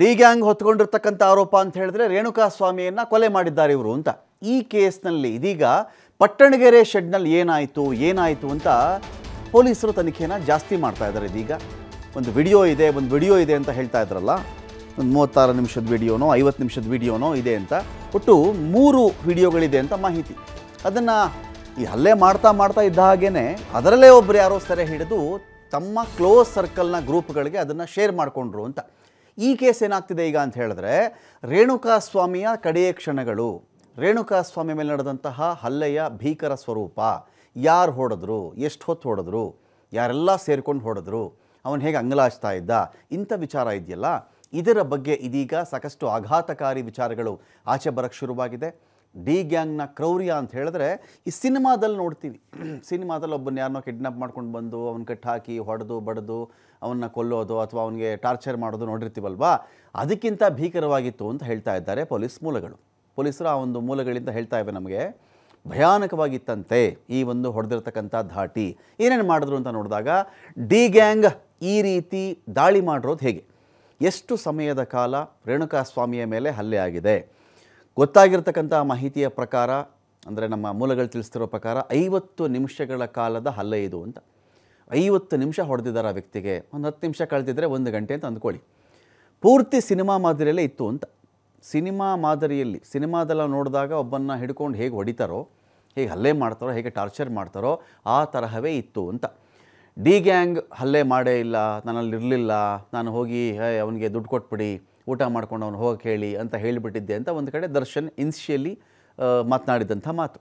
D gang ಹೊತ್ಕೊಂಡಿರ್ತಕ್ಕಂಥ ಆರೋಪ ಅಂತ ಹೇಳಿದ್ರೆ ರೇಣುಕಾ ಸ್ವಾಮಿಯನ್ನು ಕೊಲೆ ಮಾಡಿದ್ದಾರೆ ಇವರು ಅಂತ ಈ ಕೇಸ್ನಲ್ಲಿ ಇದೀಗ ಪಟ್ಟಣಗೆರೆ ಶೆಡ್ನಲ್ಲಿ ಏನಾಯಿತು ಏನಾಯಿತು ಅಂತ ಪೊಲೀಸರು ತನಿಖೆನ ಜಾಸ್ತಿ ಮಾಡ್ತಾ ಇದ್ದಾರೆ ಇದೀಗ ಒಂದು ವಿಡಿಯೋ ಇದೆ ಒಂದು ವಿಡಿಯೋ ಇದೆ ಅಂತ ಹೇಳ್ತಾ ಇದ್ರಲ್ಲ ಒಂದು ಮೂವತ್ತಾರು ನಿಮಿಷದ ವಿಡಿಯೋನೋ ಐವತ್ತು ನಿಮಿಷದ ವಿಡಿಯೋನೋ ಇದೆ ಅಂತ ಒಟ್ಟು ಮೂರು ವಿಡಿಯೋಗಳಿದೆ ಅಂತ ಮಾಹಿತಿ ಅದನ್ನು ಈ ಹಲ್ಲೆ ಮಾಡ್ತಾ ಮಾಡ್ತಾ ಇದ್ದ ಹಾಗೇ ಅದರಲ್ಲೇ ಒಬ್ಬರು ಯಾರೋ ಸೆರೆ ಹಿಡಿದು ತಮ್ಮ ಕ್ಲೋಸ್ ಸರ್ಕಲ್ನ ಗ್ರೂಪ್ಗಳಿಗೆ ಅದನ್ನು ಶೇರ್ ಮಾಡಿಕೊಂಡ್ರು ಅಂತ ಈ ಕೇಸ್ ಏನಾಗ್ತಿದೆ ಈಗ ಅಂತ ಹೇಳಿದ್ರೆ ರೇಣುಕಾ ಸ್ವಾಮಿಯ ಕಡೆಯ ಕ್ಷಣಗಳು ರೇಣುಕಾ ಸ್ವಾಮಿ ಮೇಲೆ ನಡೆದಂತಹ ಹಲ್ಲೆಯ ಭೀಕರ ಸ್ವರೂಪ ಯಾರು ಹೊಡೆದ್ರು ಎಷ್ಟು ಹೊತ್ತು ಹೊಡೆದ್ರು ಯಾರೆಲ್ಲ ಸೇರಿಕೊಂಡು ಹೊಡೆದ್ರು ಅವನು ಹೇಗೆ ಅಂಗಲಾಚ್ತಾ ಇದ್ದ ಇಂಥ ವಿಚಾರ ಇದೆಯಲ್ಲ ಇದರ ಬಗ್ಗೆ ಇದೀಗ ಸಾಕಷ್ಟು ಆಘಾತಕಾರಿ ವಿಚಾರಗಳು ಆಚೆ ಬರಕ್ಕೆ ಶುರುವಾಗಿದೆ ಡಿ ಗ್ಯಾಂಗ್ನ ಕ್ರೌರ್ಯ ಅಂತ ಹೇಳಿದ್ರೆ ಈ ಸಿನಿಮಾದಲ್ಲಿ ನೋಡ್ತೀವಿ ಸಿನಿಮಾದಲ್ಲಿ ಒಬ್ಬನ ಯಾರನ್ನೋ ಕಿಡ್ನಾಪ್ ಮಾಡ್ಕೊಂಡು ಬಂದು ಅವ್ನ ಕಟ್ಟು ಹಾಕಿ ಹೊಡೆದು ಬಡ್ದು ಅವನ್ನ ಕೊಲ್ಲೋದು ಅಥವಾ ಅವನಿಗೆ ಟಾರ್ಚರ್ ಮಾಡೋದು ನೋಡಿರ್ತೀವಲ್ವಾ ಅದಕ್ಕಿಂತ ಭೀಕರವಾಗಿತ್ತು ಅಂತ ಹೇಳ್ತಾ ಇದ್ದಾರೆ ಪೊಲೀಸ್ ಮೂಲಗಳು ಪೊಲೀಸರು ಆ ಒಂದು ಮೂಲಗಳಿಂದ ಹೇಳ್ತಾ ಇವೆ ನಮಗೆ ಭಯಾನಕವಾಗಿತ್ತಂತೆ ಈ ಒಂದು ಹೊಡೆದಿರ್ತಕ್ಕಂಥ ಧಾಟಿ ಏನೇನು ಮಾಡಿದ್ರು ಅಂತ ನೋಡಿದಾಗ ಡಿ ಗ್ಯಾಂಗ್ ಈ ರೀತಿ ದಾಳಿ ಮಾಡಿರೋದು ಹೇಗೆ ಎಷ್ಟು ಸಮಯದ ಕಾಲ ರೇಣುಕಾಸ್ವಾಮಿಯ ಮೇಲೆ ಹಲ್ಲೆ ಆಗಿದೆ ಗೊತ್ತಾಗಿರ್ತಕ್ಕಂಥ ಮಾಹಿತಿಯ ಪ್ರಕಾರ ಅಂದರೆ ನಮ್ಮ ಮೂಲಗಳು ತಿಳಿಸ್ತಿರೋ ಪ್ರಕಾರ ಐವತ್ತು ನಿಮಿಷಗಳ ಕಾಲದ ಹಲ್ಲೆ ಇದು ಅಂತ ಐವತ್ತು ನಿಮಿಷ ಹೊಡೆದಿದ್ದಾರೆ ಆ ವ್ಯಕ್ತಿಗೆ ಒಂದು ಹತ್ತು ನಿಮಿಷ ಕಳೆದಿದ್ದರೆ ಒಂದು ಗಂಟೆ ಅಂತ ಅಂದ್ಕೊಳ್ಳಿ ಪೂರ್ತಿ ಸಿನಿಮಾ ಮಾದರಿಯಲ್ಲೇ ಇತ್ತು ಅಂತ ಸಿನಿಮಾ ಮಾದರಿಯಲ್ಲಿ ಸಿನಿಮಾದಲ್ಲ ನೋಡಿದಾಗ ಒಬ್ಬನ್ನ ಹಿಡ್ಕೊಂಡು ಹೇಗೆ ಹೊಡಿತಾರೋ ಹೇಗೆ ಹಲ್ಲೆ ಮಾಡ್ತಾರೋ ಹೇಗೆ ಟಾರ್ಚರ್ ಮಾಡ್ತಾರೋ ಆ ತರಹವೇ ಇತ್ತು ಅಂತ ಡಿ ಗ್ಯಾಂಗ್ ಹಲ್ಲೆ ಮಾಡೇ ಇಲ್ಲ ನನ್ನಲ್ಲಿರಲಿಲ್ಲ ಇರಲಿಲ್ಲ ನಾನು ಹೋಗಿ ಅವನಿಗೆ ದುಡ್ಡು ಕೊಟ್ಬಿಡಿ ಊಟ ಮಾಡ್ಕೊಂಡು ಅವನು ಹೋಗಕ್ಕೆ ಹೇಳಿ ಅಂತ ಹೇಳಿಬಿಟ್ಟಿದ್ದೆ ಅಂತ ಒಂದು ಕಡೆ ದರ್ಶನ್ ಇನ್ಷಿಯಲಿ ಮಾತನಾಡಿದಂಥ ಮಾತು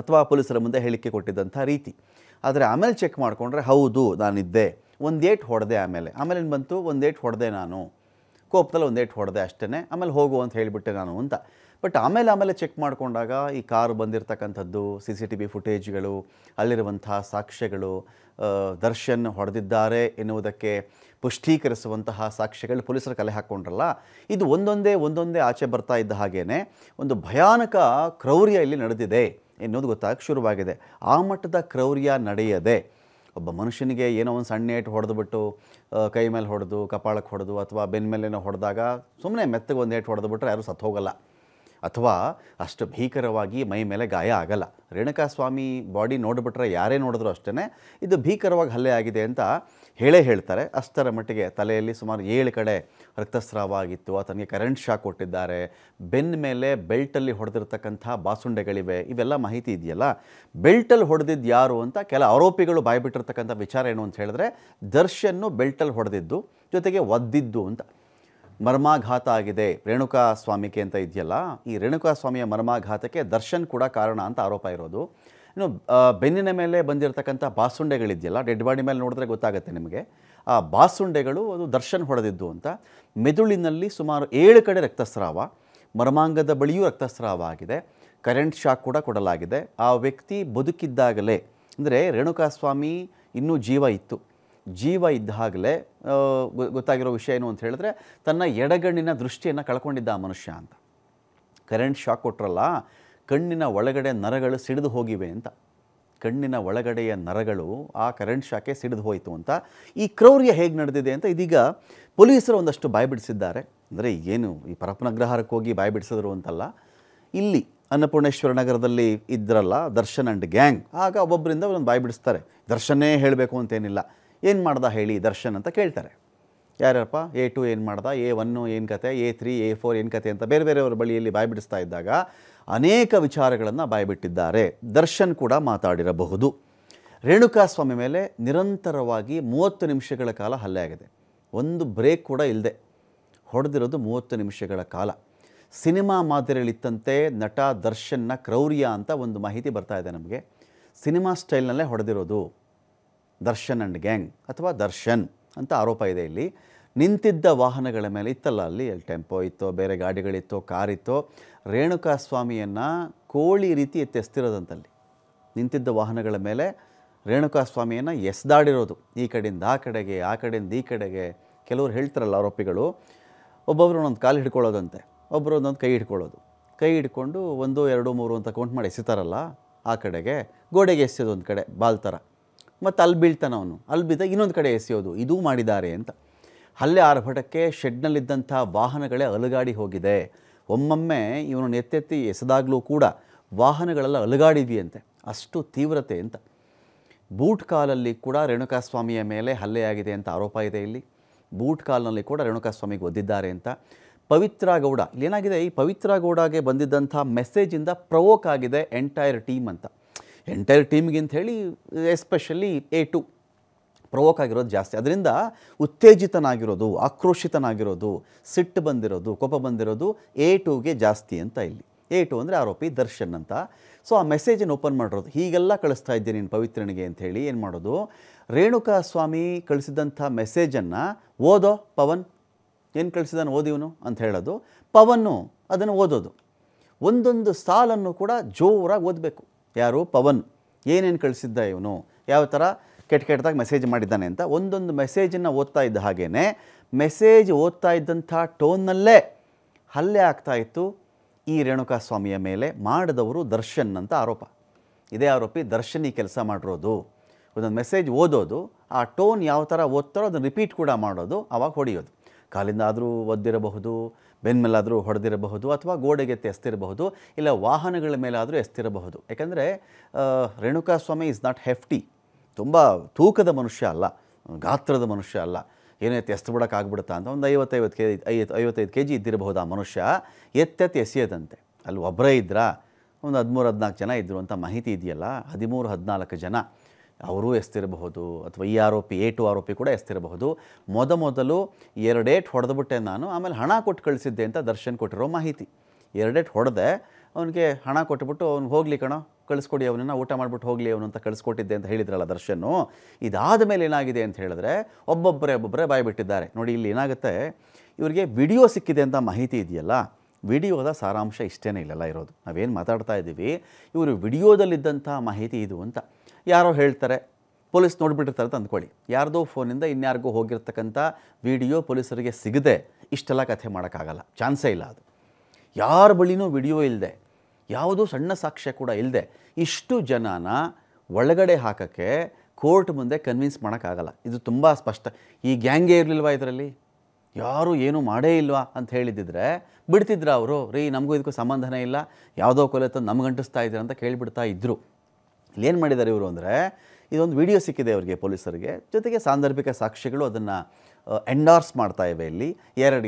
ಅಥವಾ ಪೊಲೀಸರ ಮುಂದೆ ಹೇಳಿಕೆ ಕೊಟ್ಟಿದ್ದಂಥ ರೀತಿ ಆದರೆ ಆಮೇಲೆ ಚೆಕ್ ಮಾಡಿಕೊಂಡ್ರೆ ಹೌದು ನಾನಿದ್ದೆ ಏಟ್ ಹೊಡೆದೆ ಆಮೇಲೆ ಆಮೇಲೆ ಏನು ಬಂತು ಏಟ್ ಹೊಡೆದೆ ನಾನು ಕೋಪದಲ್ಲಿ ಏಟ್ ಹೊಡೆದೆ ಅಷ್ಟೇ ಆಮೇಲೆ ಹೋಗು ಅಂತ ಹೇಳಿಬಿಟ್ಟೆ ನಾನು ಅಂತ ಬಟ್ ಆಮೇಲೆ ಆಮೇಲೆ ಚೆಕ್ ಮಾಡಿಕೊಂಡಾಗ ಈ ಕಾರು ಬಂದಿರತಕ್ಕಂಥದ್ದು ಸಿ ಸಿ ಟಿ ವಿ ಫುಟೇಜ್ಗಳು ಅಲ್ಲಿರುವಂಥ ಸಾಕ್ಷ್ಯಗಳು ದರ್ಶನ್ ಹೊಡೆದಿದ್ದಾರೆ ಎನ್ನುವುದಕ್ಕೆ ಪುಷ್ಟೀಕರಿಸುವಂತಹ ಸಾಕ್ಷ್ಯಗಳು ಪೊಲೀಸರು ಕಲೆ ಹಾಕ್ಕೊಂಡ್ರಲ್ಲ ಇದು ಒಂದೊಂದೇ ಒಂದೊಂದೇ ಆಚೆ ಬರ್ತಾ ಇದ್ದ ಹಾಗೇ ಒಂದು ಭಯಾನಕ ಕ್ರೌರ್ಯ ಇಲ್ಲಿ ನಡೆದಿದೆ ಎನ್ನುವುದು ಗೊತ್ತಾಗಕ್ಕೆ ಶುರುವಾಗಿದೆ ಆ ಮಟ್ಟದ ಕ್ರೌರ್ಯ ನಡೆಯದೆ ಒಬ್ಬ ಮನುಷ್ಯನಿಗೆ ಏನೋ ಒಂದು ಸಣ್ಣ ಏಟು ಹೊಡೆದುಬಿಟ್ಟು ಕೈ ಮೇಲೆ ಹೊಡೆದು ಕಪಾಳಕ್ಕೆ ಹೊಡೆದು ಅಥವಾ ಬೆನ್ನ ಮೇಲೇನೋ ಹೊಡೆದಾಗ ಸುಮ್ಮನೆ ಮೆತ್ತಗೆ ಒಂದು ಏಟು ಹೊಡೆದುಬಿಟ್ರೆ ಯಾರೂ ಸತ್ತು ಹೋಗಲ್ಲ ಅಥವಾ ಅಷ್ಟು ಭೀಕರವಾಗಿ ಮೈ ಮೇಲೆ ಗಾಯ ಆಗಲ್ಲ ಸ್ವಾಮಿ ಬಾಡಿ ನೋಡಿಬಿಟ್ರೆ ಯಾರೇ ನೋಡಿದ್ರು ಅಷ್ಟೇ ಇದು ಭೀಕರವಾಗಿ ಹಲ್ಲೆ ಆಗಿದೆ ಅಂತ ಹೇಳೇ ಹೇಳ್ತಾರೆ ಅಷ್ಟರ ಮಟ್ಟಿಗೆ ತಲೆಯಲ್ಲಿ ಸುಮಾರು ಏಳು ಕಡೆ ರಕ್ತಸ್ರಾವ ಆಗಿತ್ತು ಆತನಿಗೆ ಕರೆಂಟ್ ಶಾಕ್ ಕೊಟ್ಟಿದ್ದಾರೆ ಬೆನ್ನ ಮೇಲೆ ಬೆಲ್ಟಲ್ಲಿ ಹೊಡೆದಿರ್ತಕ್ಕಂಥ ಬಾಸುಂಡೆಗಳಿವೆ ಇವೆಲ್ಲ ಮಾಹಿತಿ ಇದೆಯಲ್ಲ ಬೆಲ್ಟಲ್ಲಿ ಹೊಡೆದಿದ್ದು ಯಾರು ಅಂತ ಕೆಲ ಆರೋಪಿಗಳು ಬಾಯ್ಬಿಟ್ಟಿರ್ತಕ್ಕಂಥ ವಿಚಾರ ಏನು ಅಂತ ಹೇಳಿದ್ರೆ ದರ್ಶನ್ನು ಬೆಲ್ಟಲ್ಲಿ ಹೊಡೆದಿದ್ದು ಜೊತೆಗೆ ಒದ್ದಿದ್ದು ಅಂತ ಮರ್ಮಾಘಾತ ಆಗಿದೆ ರೇಣುಕಾ ಸ್ವಾಮಿಗೆ ಅಂತ ಇದೆಯಲ್ಲ ಈ ರೇಣುಕಾ ಸ್ವಾಮಿಯ ಮರ್ಮಾಘಾತಕ್ಕೆ ದರ್ಶನ್ ಕೂಡ ಕಾರಣ ಅಂತ ಆರೋಪ ಇರೋದು ಇನ್ನು ಬೆನ್ನಿನ ಮೇಲೆ ಬಂದಿರತಕ್ಕಂಥ ಬಾಸುಂಡೆಗಳಿದೆಯಲ್ಲ ಡೆಡ್ ಬಾಡಿ ಮೇಲೆ ನೋಡಿದ್ರೆ ಗೊತ್ತಾಗುತ್ತೆ ನಿಮಗೆ ಆ ಬಾಸುಂಡೆಗಳು ಅದು ದರ್ಶನ್ ಹೊಡೆದಿದ್ದು ಅಂತ ಮೆದುಳಿನಲ್ಲಿ ಸುಮಾರು ಏಳು ಕಡೆ ರಕ್ತಸ್ರಾವ ಮರ್ಮಾಂಗದ ಬಳಿಯೂ ರಕ್ತಸ್ರಾವ ಆಗಿದೆ ಕರೆಂಟ್ ಶಾಕ್ ಕೂಡ ಕೊಡಲಾಗಿದೆ ಆ ವ್ಯಕ್ತಿ ಬದುಕಿದ್ದಾಗಲೇ ಅಂದರೆ ರೇಣುಕಾಸ್ವಾಮಿ ಇನ್ನೂ ಜೀವ ಇತ್ತು ಜೀವ ಇದ್ದಾಗಲೇ ಗೊತ್ತಾಗಿರೋ ವಿಷಯ ಏನು ಅಂತ ಹೇಳಿದ್ರೆ ತನ್ನ ಎಡಗಣ್ಣಿನ ದೃಷ್ಟಿಯನ್ನು ಕಳ್ಕೊಂಡಿದ್ದ ಆ ಮನುಷ್ಯ ಅಂತ ಕರೆಂಟ್ ಶಾಕ್ ಕೊಟ್ರಲ್ಲ ಕಣ್ಣಿನ ಒಳಗಡೆ ನರಗಳು ಸಿಡಿದು ಹೋಗಿವೆ ಅಂತ ಕಣ್ಣಿನ ಒಳಗಡೆಯ ನರಗಳು ಆ ಕರೆಂಟ್ ಶಾಖೆ ಸಿಡಿದು ಹೋಯಿತು ಅಂತ ಈ ಕ್ರೌರ್ಯ ಹೇಗೆ ನಡೆದಿದೆ ಅಂತ ಇದೀಗ ಪೊಲೀಸರು ಒಂದಷ್ಟು ಬಾಯ್ಬಿಡಿಸಿದ್ದಾರೆ ಅಂದರೆ ಏನು ಈ ಗ್ರಹಾರಕ್ಕೆ ಹೋಗಿ ಬಾಯಿ ಬಿಡಿಸಿದ್ರು ಅಂತಲ್ಲ ಇಲ್ಲಿ ಅನ್ನಪೂರ್ಣೇಶ್ವರ ನಗರದಲ್ಲಿ ಇದ್ರಲ್ಲ ದರ್ಶನ್ ಆ್ಯಂಡ್ ಗ್ಯಾಂಗ್ ಆಗ ಒಬ್ಬೊಬ್ಬರಿಂದ ಒಂದು ಬಾಯಿ ಬಿಡಿಸ್ತಾರೆ ದರ್ಶನೇ ಹೇಳಬೇಕು ಅಂತೇನಿಲ್ಲ ಏನು ಮಾಡ್ದ ಹೇಳಿ ದರ್ಶನ್ ಅಂತ ಕೇಳ್ತಾರೆ ಯಾರಪ್ಪ ಎ ಟು ಏನು ಮಾಡ್ದ ಎ ಒನ್ನು ಏನು ಕತೆ ಎ ತ್ರೀ ಎ ಫೋರ್ ಏನು ಕತೆ ಅಂತ ಬೇರೆ ಬೇರೆಯವರ ಬಳಿಯಲ್ಲಿ ಬಾಯ್ಬಿಡಿಸ್ತಾ ಇದ್ದಾಗ ಅನೇಕ ವಿಚಾರಗಳನ್ನು ಬಾಯ್ಬಿಟ್ಟಿದ್ದಾರೆ ದರ್ಶನ್ ಕೂಡ ಮಾತಾಡಿರಬಹುದು ರೇಣುಕಾಸ್ವಾಮಿ ಮೇಲೆ ನಿರಂತರವಾಗಿ ಮೂವತ್ತು ನಿಮಿಷಗಳ ಕಾಲ ಹಲ್ಲೆ ಆಗಿದೆ ಒಂದು ಬ್ರೇಕ್ ಕೂಡ ಇಲ್ಲದೆ ಹೊಡೆದಿರೋದು ಮೂವತ್ತು ನಿಮಿಷಗಳ ಕಾಲ ಸಿನಿಮಾ ಮಾದರಿಯಲ್ಲಿತ್ತಂತೆ ನಟ ದರ್ಶನ್ನ ಕ್ರೌರ್ಯ ಅಂತ ಒಂದು ಮಾಹಿತಿ ಬರ್ತಾ ಇದೆ ನಮಗೆ ಸಿನಿಮಾ ಸ್ಟೈಲ್ನಲ್ಲೇ ಹೊಡೆದಿರೋದು ದರ್ಶನ್ ಆ್ಯಂಡ್ ಗ್ಯಾಂಗ್ ಅಥವಾ ದರ್ಶನ್ ಅಂತ ಆರೋಪ ಇದೆ ಇಲ್ಲಿ ನಿಂತಿದ್ದ ವಾಹನಗಳ ಮೇಲೆ ಇತ್ತಲ್ಲ ಅಲ್ಲಿ ಟೆಂಪೋ ಇತ್ತೋ ಬೇರೆ ಗಾಡಿಗಳಿತ್ತೋ ಇತ್ತು ರೇಣುಕಾ ಸ್ವಾಮಿಯನ್ನು ಕೋಳಿ ರೀತಿ ಎತ್ತೆಸ್ತಿರೋದಂತಲ್ಲಿ ನಿಂತಿದ್ದ ವಾಹನಗಳ ಮೇಲೆ ರೇಣುಕಾ ಸ್ವಾಮಿಯನ್ನು ಎಸ್ದಾಡಿರೋದು ಈ ಕಡೆಯಿಂದ ಆ ಕಡೆಗೆ ಆ ಕಡೆಯಿಂದ ಈ ಕಡೆಗೆ ಕೆಲವರು ಹೇಳ್ತಾರಲ್ಲ ಆರೋಪಿಗಳು ಒಬ್ಬೊಬ್ರು ಒಂದೊಂದು ಕಾಲು ಹಿಡ್ಕೊಳ್ಳೋದಂತೆ ಒಬ್ಬರು ಒಂದೊಂದು ಕೈ ಹಿಡ್ಕೊಳ್ಳೋದು ಕೈ ಹಿಡ್ಕೊಂಡು ಒಂದು ಎರಡು ಮೂರು ಅಂತ ಕೌಂಟ್ ಮಾಡಿ ಎಸಿತಾರಲ್ಲ ಆ ಕಡೆಗೆ ಗೋಡೆಗೆ ಎಸೆಯೋದು ಒಂದು ಕಡೆ ಬಾಲ್ ಥರ ಮತ್ತು ಅಲ್ಲಿ ಬೀಳ್ತಾನೆ ಅವನು ಅಲ್ಲಿ ಬಿದ್ದಾಗ ಇನ್ನೊಂದು ಕಡೆ ಎಸೆಯೋದು ಇದೂ ಮಾಡಿದ್ದಾರೆ ಅಂತ ಹಲ್ಲೆ ಆರ್ಭಟಕ್ಕೆ ಶೆಡ್ನಲ್ಲಿದ್ದಂಥ ವಾಹನಗಳೇ ಅಲುಗಾಡಿ ಹೋಗಿದೆ ಒಮ್ಮೊಮ್ಮೆ ಇವನು ಎತ್ತೆತ್ತಿ ಎಸೆದಾಗಲೂ ಕೂಡ ವಾಹನಗಳೆಲ್ಲ ಅಲುಗಾಡಿದೆಯಂತೆ ಅಷ್ಟು ತೀವ್ರತೆ ಅಂತ ಬೂಟ್ ಕಾಲಲ್ಲಿ ಕೂಡ ರೇಣುಕಾಸ್ವಾಮಿಯ ಮೇಲೆ ಹಲ್ಲೆಯಾಗಿದೆ ಅಂತ ಆರೋಪ ಇದೆ ಇಲ್ಲಿ ಬೂಟ್ ಕಾಲ್ನಲ್ಲಿ ಕೂಡ ರೇಣುಕಾಸ್ವಾಮಿಗೆ ಒದ್ದಿದ್ದಾರೆ ಅಂತ ಪವಿತ್ರ ಗೌಡ ಏನಾಗಿದೆ ಈ ಪವಿತ್ರ ಗೌಡಗೆ ಬಂದಿದ್ದಂಥ ಮೆಸೇಜಿಂದ ಪ್ರವೋಕ್ ಆಗಿದೆ ಎಂಟೈರ್ ಟೀಮ್ ಅಂತ ಎಂಟೈರ್ ಟೀಮ್ಗೆ ಅಂತ ಹೇಳಿ ಎಸ್ಪೆಷಲಿ ಎ ಟು ಪ್ರವೋಕ್ ಆಗಿರೋದು ಜಾಸ್ತಿ ಅದರಿಂದ ಉತ್ತೇಜಿತನಾಗಿರೋದು ಆಕ್ರೋಶಿತನಾಗಿರೋದು ಸಿಟ್ಟು ಬಂದಿರೋದು ಕೋಪ ಬಂದಿರೋದು ಎ ಟುಗೆ ಜಾಸ್ತಿ ಅಂತ ಇಲ್ಲಿ ಎ ಟು ಅಂದರೆ ಆರೋಪಿ ದರ್ಶನ್ ಅಂತ ಸೊ ಆ ಮೆಸೇಜನ್ನು ಓಪನ್ ಮಾಡಿರೋದು ಹೀಗೆಲ್ಲ ಕಳಿಸ್ತಾ ಇದ್ದೀನಿ ನೀನು ಪವಿತ್ರನಿಗೆ ಅಂಥೇಳಿ ಏನು ಮಾಡೋದು ರೇಣುಕಾ ಸ್ವಾಮಿ ಕಳಿಸಿದಂಥ ಮೆಸೇಜನ್ನು ಓದೋ ಪವನ್ ಏನು ಕಳಿಸಿದಾನೆ ಓದಿವನು ಅಂತ ಹೇಳೋದು ಪವನ್ನು ಅದನ್ನು ಓದೋದು ಒಂದೊಂದು ಸಾಲನ್ನು ಕೂಡ ಜೋರಾಗಿ ಓದಬೇಕು ಯಾರು ಪವನ್ ಏನೇನು ಕಳಿಸಿದ್ದ ಇವನು ಯಾವ ಥರ ಕೆಟ್ಟ ಕೆಟ್ಟದಾಗ ಮೆಸೇಜ್ ಮಾಡಿದ್ದಾನೆ ಅಂತ ಒಂದೊಂದು ಮೆಸೇಜನ್ನು ಓದ್ತಾ ಇದ್ದ ಹಾಗೇ ಮೆಸೇಜ್ ಓದ್ತಾ ಇದ್ದಂಥ ಟೋನ್ನಲ್ಲೇ ಹಲ್ಲೆ ಆಗ್ತಾಯಿತ್ತು ಈ ರೇಣುಕಾ ಸ್ವಾಮಿಯ ಮೇಲೆ ಮಾಡಿದವರು ದರ್ಶನ್ ಅಂತ ಆರೋಪ ಇದೇ ಆರೋಪಿ ದರ್ಶನಿ ಕೆಲಸ ಮಾಡಿರೋದು ಒಂದೊಂದು ಮೆಸೇಜ್ ಓದೋದು ಆ ಟೋನ್ ಯಾವ ಥರ ಓದ್ತಾರೋ ಅದನ್ನು ರಿಪೀಟ್ ಕೂಡ ಮಾಡೋದು ಆವಾಗ ಹೊಡೆಯೋದು ಕಾಲಿಂದ ಆದರೂ ಒದ್ದಿರಬಹುದು ಬೆನ್ಮೇಲಾದರೂ ಹೊಡೆದಿರಬಹುದು ಅಥವಾ ಗೋಡೆಗೆ ಎಸ್ತಿರಬಹುದು ಇಲ್ಲ ವಾಹನಗಳ ಮೇಲಾದರೂ ಎಸ್ತಿರಬಹುದು ಯಾಕಂದರೆ ಸ್ವಾಮಿ ಇಸ್ ನಾಟ್ ಹೆಫ್ಟಿ ತುಂಬ ತೂಕದ ಮನುಷ್ಯ ಅಲ್ಲ ಗಾತ್ರದ ಮನುಷ್ಯ ಅಲ್ಲ ಏನೇ ಎತ್ತು ಬಿಡೋಕ್ಕಾಗ್ಬಿಡುತ್ತಾ ಅಂತ ಒಂದು ಐವತ್ತೈವತ್ತು ಕೆ ಐವತ್ತು ಐವತ್ತೈದು ಕೆ ಜಿ ಇದ್ದಿರಬಹುದು ಆ ಮನುಷ್ಯ ಎತ್ತೆತ್ತು ಎಸೆಯದಂತೆ ಅಲ್ಲಿ ಒಬ್ಬರೇ ಇದ್ರ ಒಂದು ಹದಿಮೂರು ಹದಿನಾಲ್ಕು ಜನ ಇದ್ದರು ಅಂತ ಮಾಹಿತಿ ಇದೆಯಲ್ಲ ಹದಿಮೂರು ಹದಿನಾಲ್ಕು ಜನ ಅವರೂ ಎಸ್ತಿರಬಹುದು ಅಥವಾ ಈ ಆರೋಪಿ ಎ ಟು ಆರೋಪಿ ಕೂಡ ಎಸ್ತಿರಬಹುದು ಮೊದ ಮೊದಲು ಎರಡೇಟ್ ಹೊಡೆದ್ಬಿಟ್ಟೆ ನಾನು ಆಮೇಲೆ ಹಣ ಕೊಟ್ಟು ಕಳಿಸಿದ್ದೆ ಅಂತ ದರ್ಶನ್ ಕೊಟ್ಟಿರೋ ಮಾಹಿತಿ ಎರಡೇಟ್ ಹೊಡೆದೆ ಅವನಿಗೆ ಹಣ ಕೊಟ್ಟುಬಿಟ್ಟು ಅವ್ನಿಗೆ ಹೋಗಲಿ ಕಣೋ ಕಳಿಸ್ಕೊಡಿ ಅವನನ್ನು ಊಟ ಮಾಡಿಬಿಟ್ಟು ಹೋಗಲಿ ಅವನು ಅಂತ ಕಳಿಸ್ಕೊಟ್ಟಿದ್ದೆ ಅಂತ ಹೇಳಿದ್ರಲ್ಲ ದರ್ಶನು ಇದಾದ ಮೇಲೆ ಏನಾಗಿದೆ ಅಂತ ಹೇಳಿದ್ರೆ ಒಬ್ಬೊಬ್ಬರೇ ಒಬ್ಬೊಬ್ಬರೇ ಬಾಯ್ಬಿಟ್ಟಿದ್ದಾರೆ ನೋಡಿ ಇಲ್ಲಿ ಏನಾಗುತ್ತೆ ಇವರಿಗೆ ವಿಡಿಯೋ ಸಿಕ್ಕಿದೆ ಅಂತ ಮಾಹಿತಿ ಇದೆಯಲ್ಲ ವಿಡಿಯೋದ ಸಾರಾಂಶ ಇಷ್ಟೇ ಇಲ್ಲಲ್ಲ ಇರೋದು ನಾವೇನು ಮಾತಾಡ್ತಾ ಇದ್ದೀವಿ ಇವರು ವಿಡಿಯೋದಲ್ಲಿದ್ದಂಥ ಮಾಹಿತಿ ಇದು ಅಂತ ಯಾರೋ ಹೇಳ್ತಾರೆ ಪೊಲೀಸ್ ನೋಡಿಬಿಟ್ಟಿರ್ತಾರೆ ಅಂತ ಅಂದ್ಕೊಳ್ಳಿ ಯಾರ್ದೋ ಫೋನಿಂದ ಇನ್ಯಾರಿಗೂ ಹೋಗಿರ್ತಕ್ಕಂಥ ವಿಡಿಯೋ ಪೊಲೀಸರಿಗೆ ಸಿಗದೆ ಇಷ್ಟೆಲ್ಲ ಕಥೆ ಮಾಡೋಕ್ಕಾಗಲ್ಲ ಚಾನ್ಸೇ ಇಲ್ಲ ಅದು ಯಾರ ಬಳಿನೂ ವಿಡಿಯೋ ಇಲ್ಲದೆ ಯಾವುದೂ ಸಣ್ಣ ಸಾಕ್ಷ್ಯ ಕೂಡ ಇಲ್ಲದೆ ಇಷ್ಟು ಜನನ ಒಳಗಡೆ ಹಾಕೋಕ್ಕೆ ಕೋರ್ಟ್ ಮುಂದೆ ಕನ್ವಿನ್ಸ್ ಮಾಡೋಕ್ಕಾಗಲ್ಲ ಇದು ತುಂಬ ಸ್ಪಷ್ಟ ಈ ಗ್ಯಾಂಗೇ ಇರಲಿಲ್ವಾ ಇದರಲ್ಲಿ ಯಾರೂ ಏನೂ ಮಾಡೇ ಇಲ್ವಾ ಅಂತ ಹೇಳಿದ್ದಿದ್ರೆ ಬಿಡ್ತಿದ್ರು ಅವರು ರೀ ನಮಗೂ ಇದಕ್ಕೂ ಸಂಬಂಧನೇ ಇಲ್ಲ ಯಾವುದೋ ಕೊಲೆ ತಂದು ನಮ್ಗೆ ಅಂಟಿಸ್ತಾ ಇದ್ದಾರೆ ಅಂತ ಕೇಳಿಬಿಡ್ತಾ ಇದ್ದರು ಇಲ್ಲೇನು ಮಾಡಿದ್ದಾರೆ ಇವರು ಅಂದರೆ ಇದೊಂದು ವಿಡಿಯೋ ಸಿಕ್ಕಿದೆ ಅವರಿಗೆ ಪೊಲೀಸರಿಗೆ ಜೊತೆಗೆ ಸಾಂದರ್ಭಿಕ ಸಾಕ್ಷಿಗಳು ಅದನ್ನು ಎಂಡಾರ್ಸ್ ಮಾಡ್ತಾ ಇವೆ ಇಲ್ಲಿ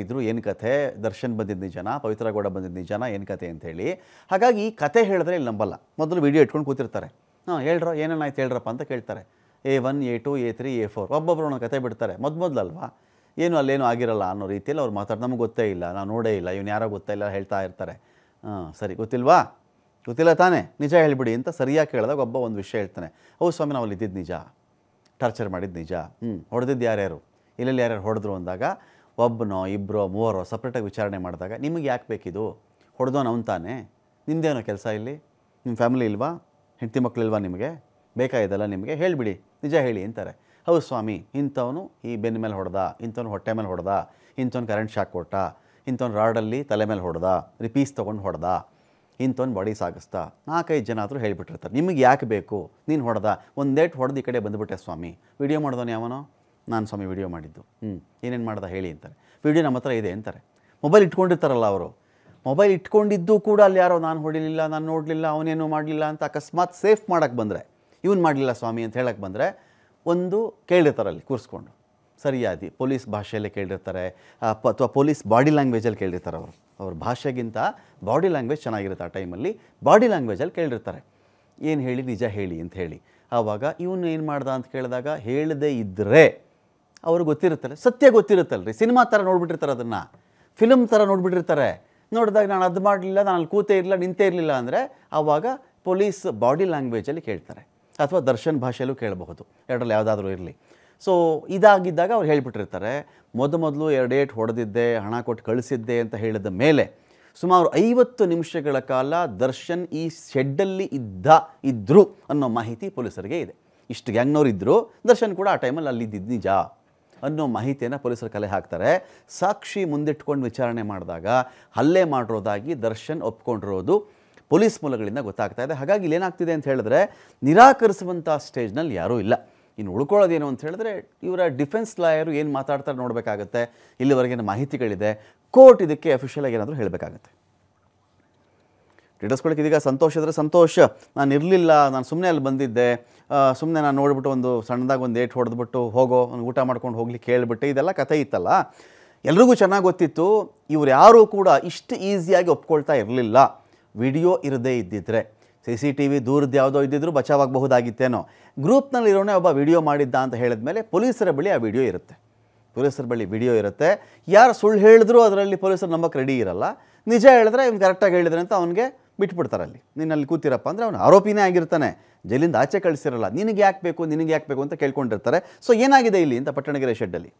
ಇದ್ದರೂ ಏನು ಕಥೆ ದರ್ಶನ್ ಬಂದಿದ್ದ ಜನ ಪವಿತ್ರಗೌಡ ಬಂದಿದ್ದ ಜನ ಏನು ಕಥೆ ಅಂತೇಳಿ ಹಾಗಾಗಿ ಈ ಕಥೆ ಹೇಳಿದ್ರೆ ಇಲ್ಲಿ ನಂಬಲ್ಲ ಮೊದಲು ವಿಡಿಯೋ ಇಟ್ಕೊಂಡು ಕೂತಿರ್ತಾರೆ ಹಾಂ ಹೇಳ್ರೋ ಏನೇನಾಯ್ತು ಹೇಳ್ರಪ್ಪ ಅಂತ ಕೇಳ್ತಾರೆ A one A two A three A four ಒಬ್ಬೊಬ್ಬರು ಒಂದು ಕತೆ ಬಿಡ್ತಾರೆ ಮೊದಲಲ್ವಾ ಏನು ಅಲ್ಲೇನು ಆಗಿರಲ್ಲ ಅನ್ನೋ ರೀತಿಯಲ್ಲಿ ಅವ್ರು ಮಾತಾಡಿ ನಮಗೆ ಗೊತ್ತೇ ಇಲ್ಲ ನಾನು ನೋಡೇ ಇಲ್ಲ ಇವನು ಯಾರೋ ಗೊತ್ತೇ ಇಲ್ಲ ಹೇಳ್ತಾ ಇರ್ತಾರೆ ಹಾಂ ಸರಿ ಗೊತ್ತಿಲ್ವಾ ಗೊತ್ತಿಲ್ಲ ತಾನೇ ನಿಜ ಹೇಳಿಬಿಡಿ ಅಂತ ಸರಿಯಾಗಿ ಕೇಳಿದಾಗ ಒಬ್ಬ ಒಂದು ವಿಷಯ ಹೇಳ್ತಾನೆ ಹೌದು ಸ್ವಾಮಿ ನಾವು ಅಲ್ಲಿ ಇದ್ದಿದ್ದು ನಿಜ ಟಾರ್ಚರ್ ಮಾಡಿದ್ದು ನಿಜ ಹ್ಞೂ ಹೊಡೆದಿದ್ದು ಯಾರ್ಯಾರು ಇಲ್ಲೆಲ್ಲಿ ಯಾರ್ಯಾರು ಹೊಡೆದ್ರು ಅಂದಾಗ ಒಬ್ಬನೋ ಇಬ್ಬರೋ ಮೂವರೋ ಸಪ್ರೇಟಾಗಿ ವಿಚಾರಣೆ ಮಾಡಿದಾಗ ನಿಮಗೆ ಯಾಕೆ ಬೇಕಿದು ಹೊಡೆದೋನು ಅವ್ನು ತಾನೇ ನಿಮ್ಮದೇನೋ ಕೆಲಸ ಇಲ್ಲಿ ನಿಮ್ಮ ಫ್ಯಾಮಿಲಿ ಇಲ್ವಾ ಹೆಂಡತಿ ಮಕ್ಕಳಿಲ್ವಾ ನಿಮಗೆ ಬೇಕಾಗಿದ್ದಲ್ಲ ನಿಮಗೆ ಹೇಳಿಬಿಡಿ ನಿಜ ಹೇಳಿ ಅಂತಾರೆ ಹೌದು ಸ್ವಾಮಿ ಇಂಥವನು ಈ ಬೆನ್ನ ಮೇಲೆ ಹೊಡೆದ ಇಂಥವ್ನು ಹೊಟ್ಟೆ ಮೇಲೆ ಹೊಡೆದ ಇಂಥವ್ನು ಕರೆಂಟ್ ಶಾಕ್ ಕೊಟ್ಟ ಇಂಥವ್ನು ರಾಡಲ್ಲಿ ತಲೆ ಮೇಲೆ ಹೊಡೆದ ರಿಪೀಸ್ ತೊಗೊಂಡು ಹೊಡೆದ ಇಂಥೊಂದು ಬಾಡಿ ಸಾಗಿಸ್ತಾ ನಾಲ್ಕೈದು ಜನ ಆದರೂ ಹೇಳಿಬಿಟ್ಟಿರ್ತಾರೆ ನಿಮಗೆ ಯಾಕೆ ಬೇಕು ನೀನು ಹೊಡೆದ ಡೇಟ್ ಹೊಡೆದು ಈ ಕಡೆ ಬಂದುಬಿಟ್ಟೆ ಸ್ವಾಮಿ ವಿಡಿಯೋ ಮಾಡಿದವನು ಯಾವನೋ ನಾನು ಸ್ವಾಮಿ ವಿಡಿಯೋ ಮಾಡಿದ್ದು ಹ್ಞೂ ಏನೇನು ಮಾಡ್ದೆ ಹೇಳಿ ಅಂತಾರೆ ವಿಡಿಯೋ ನಮ್ಮ ಹತ್ರ ಇದೆ ಅಂತಾರೆ ಮೊಬೈಲ್ ಇಟ್ಕೊಂಡಿರ್ತಾರಲ್ಲ ಅವರು ಮೊಬೈಲ್ ಇಟ್ಕೊಂಡಿದ್ದು ಕೂಡ ಅಲ್ಲಿ ಯಾರೋ ನಾನು ಹೊಡಿಲಿಲ್ಲ ನಾನು ನೋಡಲಿಲ್ಲ ಅವನೇನು ಮಾಡಲಿಲ್ಲ ಅಂತ ಅಕಸ್ಮಾತ್ ಸೇಫ್ ಮಾಡೋಕ್ಕೆ ಬಂದರೆ ಇವನು ಮಾಡಲಿಲ್ಲ ಸ್ವಾಮಿ ಅಂತ ಹೇಳಕ್ಕೆ ಬಂದರೆ ಒಂದು ಕೇಳಿರ್ತಾರೆ ಅಲ್ಲಿ ಕೂರಿಸ್ಕೊಂಡು ಸರಿಯಾದಿ ಪೊಲೀಸ್ ಭಾಷೆಯಲ್ಲೇ ಕೇಳಿರ್ತಾರೆ ಅಥವಾ ಪೊಲೀಸ್ ಬಾಡಿ ಲ್ಯಾಂಗ್ವೇಜಲ್ಲಿ ಕೇಳಿರ್ತಾರೆ ಅವರು ಅವ್ರ ಭಾಷೆಗಿಂತ ಬಾಡಿ ಲ್ಯಾಂಗ್ವೇಜ್ ಚೆನ್ನಾಗಿರುತ್ತೆ ಆ ಟೈಮಲ್ಲಿ ಬಾಡಿ ಲ್ಯಾಂಗ್ವೇಜಲ್ಲಿ ಕೇಳಿರ್ತಾರೆ ಏನು ಹೇಳಿ ನಿಜ ಹೇಳಿ ಅಂತ ಹೇಳಿ ಆವಾಗ ಇವನು ಏನು ಮಾಡ್ದ ಅಂತ ಕೇಳಿದಾಗ ಹೇಳದೇ ಇದ್ದರೆ ಅವ್ರಿಗೆ ಗೊತ್ತಿರುತ್ತಲ್ಲ ಸತ್ಯ ಗೊತ್ತಿರುತ್ತಲ್ಲ ರೀ ಸಿನಿಮಾ ಥರ ನೋಡ್ಬಿಟ್ಟಿರ್ತಾರೆ ಅದನ್ನು ಫಿಲಮ್ ಥರ ನೋಡಿಬಿಟ್ಟಿರ್ತಾರೆ ನೋಡಿದಾಗ ನಾನು ಅದು ಮಾಡಲಿಲ್ಲ ನಾನು ಅಲ್ಲಿ ಕೂತೇ ಇರಲಿಲ್ಲ ನಿಂತೇ ಇರಲಿಲ್ಲ ಅಂದರೆ ಆವಾಗ ಪೊಲೀಸ್ ಬಾಡಿ ಲ್ಯಾಂಗ್ವೇಜಲ್ಲಿ ಕೇಳ್ತಾರೆ ಅಥವಾ ದರ್ಶನ್ ಭಾಷೆಯಲ್ಲೂ ಕೇಳಬಹುದು ಎರಡರಲ್ಲಿ ಯಾವುದಾದ್ರೂ ಇರಲಿ ಸೊ ಇದಾಗಿದ್ದಾಗ ಅವ್ರು ಹೇಳಿಬಿಟ್ಟಿರ್ತಾರೆ ಮೊದ ಮೊದಲು ಎರಡು ಏಟ್ ಹೊಡೆದಿದ್ದೆ ಹಣ ಕೊಟ್ಟು ಕಳಿಸಿದ್ದೆ ಅಂತ ಹೇಳಿದ ಮೇಲೆ ಸುಮಾರು ಐವತ್ತು ನಿಮಿಷಗಳ ಕಾಲ ದರ್ಶನ್ ಈ ಶೆಡ್ಡಲ್ಲಿ ಇದ್ದ ಇದ್ದರು ಅನ್ನೋ ಮಾಹಿತಿ ಪೊಲೀಸರಿಗೆ ಇದೆ ಇಷ್ಟು ಗ್ಯಾಂಗ್ನವ್ರು ಇದ್ದರು ದರ್ಶನ್ ಕೂಡ ಆ ಟೈಮಲ್ಲಿ ಅಲ್ಲಿದ್ದಿದ್ದು ನಿಜ ಅನ್ನೋ ಮಾಹಿತಿಯನ್ನು ಪೊಲೀಸರು ಕಲೆ ಹಾಕ್ತಾರೆ ಸಾಕ್ಷಿ ಮುಂದಿಟ್ಕೊಂಡು ವಿಚಾರಣೆ ಮಾಡಿದಾಗ ಹಲ್ಲೆ ಮಾಡಿರೋದಾಗಿ ದರ್ಶನ್ ಒಪ್ಕೊಂಡಿರೋದು ಪೊಲೀಸ್ ಮೂಲಗಳಿಂದ ಗೊತ್ತಾಗ್ತಾ ಇದೆ ಹಾಗಾಗಿ ಇಲ್ಲೇನಾಗ್ತಿದೆ ಅಂತ ಹೇಳಿದ್ರೆ ನಿರಾಕರಿಸುವಂಥ ಸ್ಟೇಜ್ನಲ್ಲಿ ಯಾರೂ ಇಲ್ಲ ಇನ್ನು ಉಳ್ಕೊಳ್ಳೋದೇನು ಅಂತ ಹೇಳಿದ್ರೆ ಇವರ ಡಿಫೆನ್ಸ್ ಲಾಯರು ಏನು ಮಾತಾಡ್ತಾರೆ ನೋಡಬೇಕಾಗತ್ತೆ ಇಲ್ಲಿವರೆಗಿನ ಮಾಹಿತಿಗಳಿದೆ ಕೋರ್ಟ್ ಇದಕ್ಕೆ ಅಫಿಷಿಯಲಾಗಿ ಏನಾದರೂ ಹೇಳಬೇಕಾಗತ್ತೆ ಇಡಸ್ಕೊಳ್ಳೋಕೆ ಇದೀಗ ಸಂತೋಷ ಇದ್ದರೆ ಸಂತೋಷ ನಾನು ಇರಲಿಲ್ಲ ನಾನು ಸುಮ್ಮನೆ ಅಲ್ಲಿ ಬಂದಿದ್ದೆ ಸುಮ್ಮನೆ ನಾನು ನೋಡಿಬಿಟ್ಟು ಒಂದು ಸಣ್ಣದಾಗಿ ಒಂದು ಏಟ್ ಹೊಡೆದ್ಬಿಟ್ಟು ಹೋಗೋ ಒಂದು ಊಟ ಮಾಡ್ಕೊಂಡು ಹೋಗ್ಲಿಕ್ಕೆ ಕೇಳಿಬಿಟ್ಟು ಇದೆಲ್ಲ ಕಥೆ ಇತ್ತಲ್ಲ ಎಲ್ರಿಗೂ ಚೆನ್ನಾಗಿ ಗೊತ್ತಿತ್ತು ಇವರು ಯಾರೂ ಕೂಡ ಇಷ್ಟು ಈಸಿಯಾಗಿ ಒಪ್ಕೊಳ್ತಾ ಇರಲಿಲ್ಲ ವಿಡಿಯೋ ಇರದೇ ಇದ್ದಿದ್ರೆ ಸಿ ಸಿ ಟಿ ವಿ ದೂರದ್ದು ಯಾವುದೋ ಇದ್ದಿದ್ರೂ ಬಚಾವಾಗಬಹುದಾಗಿತ್ತೇನೋ ಗ್ರೂಪ್ನಲ್ಲಿರೋನೇ ಒಬ್ಬ ವಿಡಿಯೋ ಮಾಡಿದ್ದ ಅಂತ ಹೇಳಿದ ಮೇಲೆ ಪೊಲೀಸರ ಬಳಿ ಆ ವಿಡಿಯೋ ಇರುತ್ತೆ ಪೊಲೀಸರ ಬಳಿ ವಿಡಿಯೋ ಇರುತ್ತೆ ಯಾರು ಸುಳ್ಳು ಹೇಳಿದ್ರೂ ಅದರಲ್ಲಿ ಪೊಲೀಸರು ನಂಬಕ್ಕೆ ರೆಡಿ ಇರಲ್ಲ ನಿಜ ಹೇಳಿದ್ರೆ ಇವ್ನು ಕರೆಕ್ಟಾಗಿ ಹೇಳಿದ್ರೆ ಅಂತ ಅವನಿಗೆ ಬಿಟ್ಬಿಡ್ತಾರೆ ಅಲ್ಲಿ ನಿನ್ನಲ್ಲಿ ಕೂತಿರಪ್ಪ ಅಂದರೆ ಅವನು ಆರೋಪಿನೇ ಆಗಿರ್ತಾನೆ ಜೈಲಿಂದ ಆಚೆ ಕಳಿಸಿರಲ್ಲ ನಿನಗೆ ಯಾಕೆ ಬೇಕು ನಿನಗೆ ಯಾಕೆ ಬೇಕು ಅಂತ ಕೇಳ್ಕೊಂಡಿರ್ತಾರೆ ಸೊ ಏನಾಗಿದೆ ಇಲ್ಲಿ ಅಂತ ಪಟ್ಟಣಗೆರೆ ಶೆಡ್ಡಲ್ಲಿ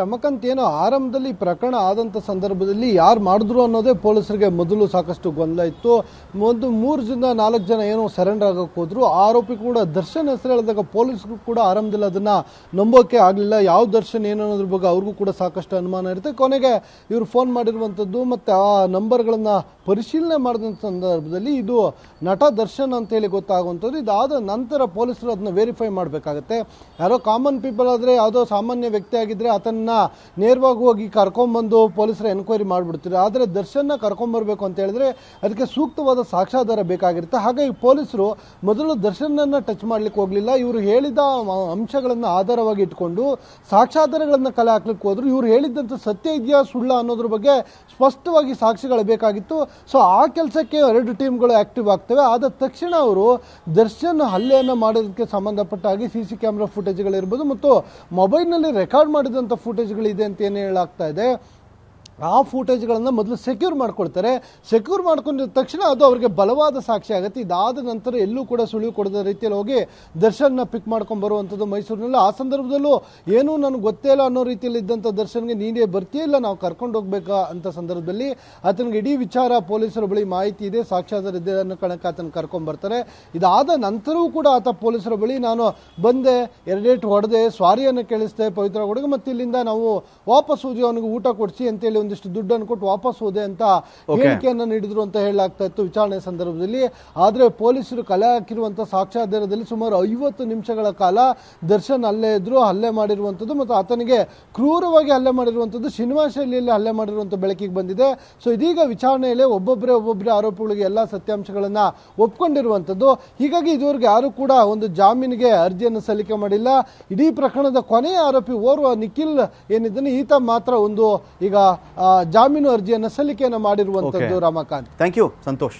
ರಮಕಾಂತ್ ಏನೋ ಆರಂಭದಲ್ಲಿ ಪ್ರಕರಣ ಆದಂಥ ಸಂದರ್ಭದಲ್ಲಿ ಯಾರು ಮಾಡಿದ್ರು ಅನ್ನೋದೇ ಪೊಲೀಸರಿಗೆ ಮೊದಲು ಸಾಕಷ್ಟು ಗೊಂದಲ ಇತ್ತು ಒಂದು ಮೂರು ಜನ ನಾಲ್ಕು ಜನ ಏನೋ ಸರೆಂಡರ್ ಆಗೋಕೆ ಹೋದ್ರು ಆರೋಪಿ ಕೂಡ ದರ್ಶನ್ ಹೆಸರು ಹೇಳಿದಾಗ ಪೊಲೀಸ್ಗೂ ಕೂಡ ಆರಂಭದಲ್ಲಿ ಅದನ್ನು ನಂಬೋಕೆ ಆಗಲಿಲ್ಲ ಯಾವ ದರ್ಶನ್ ಏನು ಅನ್ನೋದ್ರ ಬಗ್ಗೆ ಅವ್ರಿಗೂ ಕೂಡ ಸಾಕಷ್ಟು ಅನುಮಾನ ಇರುತ್ತೆ ಕೊನೆಗೆ ಇವರು ಫೋನ್ ಮಾಡಿರುವಂಥದ್ದು ಮತ್ತು ಆ ನಂಬರ್ಗಳನ್ನು ಪರಿಶೀಲನೆ ಮಾಡಿದಂಥ ಸಂದರ್ಭದಲ್ಲಿ ಇದು ನಟ ದರ್ಶನ್ ಅಂತೇಳಿ ಗೊತ್ತಾಗುವಂಥದ್ದು ಇದಾದ ನಂತರ ಪೊಲೀಸರು ಅದನ್ನ ವೆರಿಫೈ ಮಾಡಬೇಕಾಗತ್ತೆ ಯಾರೋ ಕಾಮನ್ ಪೀಪಲ್ ಆದರೆ ಯಾವುದೋ ಸಾಮಾನ್ಯ ವ್ಯಕ್ತಿ ಆಗಿದ್ದರೆ ಆತ ಆತನ್ನ ನೇರವಾಗಿ ಹೋಗಿ ಕರ್ಕೊಂಡ್ಬಂದು ಪೊಲೀಸರ ಎನ್ಕ್ವೈರಿ ಮಾಡಿಬಿಡ್ತಾರೆ ಆದರೆ ದರ್ಶನ್ನ ಕರ್ಕೊಂಬರ್ಬೇಕು ಅಂತ ಹೇಳಿದ್ರೆ ಅದಕ್ಕೆ ಸೂಕ್ತವಾದ ಸಾಕ್ಷ್ಯಾಧಾರ ಬೇಕಾಗಿರುತ್ತೆ ಹಾಗಾಗಿ ಪೊಲೀಸರು ಮೊದಲು ದರ್ಶನನ್ನ ಟಚ್ ಮಾಡ್ಲಿಕ್ಕೆ ಹೋಗಲಿಲ್ಲ ಇವರು ಹೇಳಿದ ಅಂಶಗಳನ್ನು ಆಧಾರವಾಗಿ ಇಟ್ಕೊಂಡು ಸಾಕ್ಷ್ಯಾಧಾರಗಳನ್ನು ಕಲೆ ಹಾಕ್ಲಿಕ್ಕೆ ಹೋದ್ರು ಇವರು ಹೇಳಿದ್ದಂಥ ಸತ್ಯ ಇದೆಯಾ ಸುಳ್ಳ ಅನ್ನೋದ್ರ ಬಗ್ಗೆ ಸ್ಪಷ್ಟವಾಗಿ ಸಾಕ್ಷಿಗಳು ಬೇಕಾಗಿತ್ತು ಸೊ ಆ ಕೆಲಸಕ್ಕೆ ಎರಡು ಟೀಮ್ಗಳು ಆಕ್ಟಿವ್ ಆಗ್ತವೆ ಆದ ತಕ್ಷಣ ಅವರು ದರ್ಶನ್ ಹಲ್ಲೆಯನ್ನು ಮಾಡೋದಕ್ಕೆ ಸಂಬಂಧಪಟ್ಟ ಹಾಗೆ ಸಿ ಸಿ ಕ್ಯಾಮ್ರಾ ಫುಟೇಜ್ಗಳಿರ್ಬೋದು ಮತ್ತು ಮೊಬೈಲ್ನಲ್ಲಿ ರೆಕಾರ್ಡ್ ಮಾಡಿದಂಥ ಫುಟೇಜ್ಗಳಿದೆ ಅಂತ ಏನು ಹೇಳಾಗ್ತಾ ಇದೆ ಆ ಫೂಟೇಜ್ಗಳನ್ನು ಮೊದಲು ಸೆಕ್ಯೂರ್ ಮಾಡ್ಕೊಳ್ತಾರೆ ಸೆಕ್ಯೂರ್ ಮಾಡ್ಕೊಂಡಿದ ತಕ್ಷಣ ಅದು ಅವರಿಗೆ ಬಲವಾದ ಸಾಕ್ಷಿ ಆಗುತ್ತೆ ಇದಾದ ನಂತರ ಎಲ್ಲೂ ಕೂಡ ಸುಳಿವು ಕೊಡದ ರೀತಿಯಲ್ಲಿ ಹೋಗಿ ದರ್ಶನ್ನ ಪಿಕ್ ಮಾಡ್ಕೊಂಡು ಬರುವಂಥದ್ದು ಮೈಸೂರಿನಲ್ಲಿ ಆ ಸಂದರ್ಭದಲ್ಲೂ ಏನೂ ನನಗೆ ಗೊತ್ತೇ ಇಲ್ಲ ಅನ್ನೋ ರೀತಿಯಲ್ಲಿ ಇದ್ದಂಥ ದರ್ಶನ್ಗೆ ನೀನೇ ಬರ್ತೀಯ ಇಲ್ಲ ನಾವು ಕರ್ಕೊಂಡು ಹೋಗ್ಬೇಕಾ ಅಂತ ಸಂದರ್ಭದಲ್ಲಿ ಆತನಿಗೆ ಇಡೀ ವಿಚಾರ ಪೊಲೀಸರ ಬಳಿ ಮಾಹಿತಿ ಇದೆ ಸಾಕ್ಷ್ಯಾಧಾರ ಇದೆ ಅನ್ನೋ ಕಣಕ್ಕೆ ಆತನ ಕರ್ಕೊಂಡು ಇದಾದ ನಂತರವೂ ಕೂಡ ಆತ ಪೊಲೀಸರ ಬಳಿ ನಾನು ಬಂದೆ ಎರಡೇಟು ಹೊಡೆದೆ ಸ್ವಾರಿಯನ್ನು ಕೇಳಿಸಿದೆ ಪವಿತ್ರ ಹುಡುಗ ಮತ್ತು ಇಲ್ಲಿಂದ ನಾವು ವಾಪಸ್ ಹೋಗಿ ಅವನಿಗೆ ಊಟ ಕೊಡಿಸಿ ಅಂತೇಳಿ ಒಂದಿಷ್ಟು ದುಡ್ಡನ್ನು ಕೊಟ್ಟು ವಾಪಸ್ ಹೋದೆ ಅಂತ ಹೇಳಿಕೆಯನ್ನು ನೀಡಿದ್ರು ಅಂತ ಹೇಳಲಾಗ್ತಾ ಇತ್ತು ವಿಚಾರಣೆ ಸಂದರ್ಭದಲ್ಲಿ ಆದರೆ ಪೊಲೀಸರು ಕಲೆ ಹಾಕಿರುವಂತಹ ಸಾಕ್ಷ್ಯಾಧಾರದಲ್ಲಿ ಸುಮಾರು ಐವತ್ತು ನಿಮಿಷಗಳ ಕಾಲ ದರ್ಶನ್ ಅಲ್ಲೇ ಇದ್ರು ಹಲ್ಲೆ ಮಾಡಿರುವಂಥದ್ದು ಮತ್ತು ಆತನಿಗೆ ಕ್ರೂರವಾಗಿ ಹಲ್ಲೆ ಮಾಡಿರುವಂಥದ್ದು ಸಿನಿಮಾ ಶೈಲಿಯಲ್ಲಿ ಹಲ್ಲೆ ಮಾಡಿರುವಂಥ ಬೆಳಕಿಗೆ ಬಂದಿದೆ ಸೊ ಇದೀಗ ವಿಚಾರಣೆಯಲ್ಲಿ ಒಬ್ಬೊಬ್ಬರೇ ಒಬ್ಬೊಬ್ಬರೇ ಆರೋಪಗಳಿಗೆ ಎಲ್ಲ ಸತ್ಯಾಂಶಗಳನ್ನು ಒಪ್ಕೊಂಡಿರುವಂಥದ್ದು ಹೀಗಾಗಿ ಇದುವರೆಗೆ ಯಾರು ಕೂಡ ಒಂದು ಜಾಮೀನಿಗೆ ಅರ್ಜಿಯನ್ನು ಸಲ್ಲಿಕೆ ಮಾಡಿಲ್ಲ ಇಡೀ ಪ್ರಕರಣದ ಕೊನೆಯ ಆರೋಪಿ ಓರ್ವ ನಿಖಿಲ್ ಏನಿದ್ದಾನೆ ಈತ ಮಾತ್ರ ಒಂದು ಈಗ ಜಾಮೀನು ಅರ್ಜಿಯನ್ನು ಸಲ್ಲಿಕೆಯನ್ನು ಮಾಡಿರುವಂತದ್ದು ರಮಾಕಾಂತ್ ಥ್ಯಾಂಕ್ ಯು ಸಂತೋಷ್